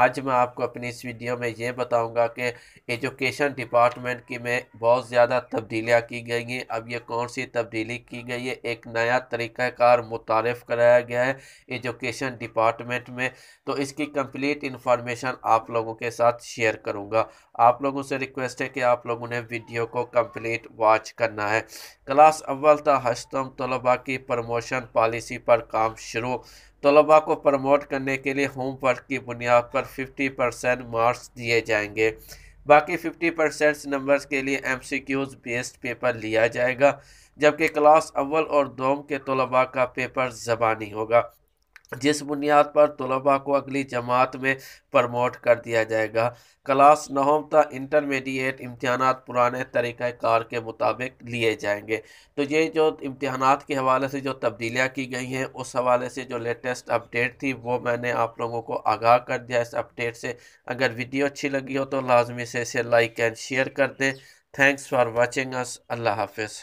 आज मैं आपको अपनी इस वीडियो में ये बताऊंगा कि एजुकेशन डिपार्टमेंट की में बहुत ज़्यादा तब्दीलियाँ की गई हैं अब ये कौन सी तब्दीली की गई है एक नया तरीक़ाकार मुतारफ़ कराया गया है एजुकेशन डिपार्टमेंट में तो इसकी कंप्लीट इन्फॉर्मेशन आप लोगों के साथ शेयर करूँगा आप लोगों से रिक्वेस्ट है कि आप लोगों ने वीडियो को कम्प्लीट वॉच करना है क्लास अव्वल था हस्तम तलबा की प्रमोशन पॉलिसी पर काम शुरू तलबा को प्रमोट करने के लिए होमवर्क की बुनियाद पर 50 परसेंट मार्क्स दिए जाएंगे बाकी 50 परसेंट नंबर्स के लिए M C Qs based paper लिया जाएगा जबकि क्लास अव्वल और दोम के तलबा का पेपर ज़बानी होगा जिस बुनियाद पर तलबा को अगली जमात में प्रमोट कर दिया जाएगा क्लास नहम तक इंटरमीडिएट इम्तहान पुराने तरीक़ार के मुताबिक लिए जाएंगे तो ये जो इम्तहान के हवाले से जो तब्दीलियाँ की गई हैं उस हवाले से जो लेटेस्ट अपडेट थी वो मैंने आप लोगों को आगाह कर दिया इस अपडेट से अगर वीडियो अच्छी लगी हो तो लाजमी से इसे लाइक एंड शेयर कर दें थैंक्स फॉर वॉचिंग अस अल्लाह हाफ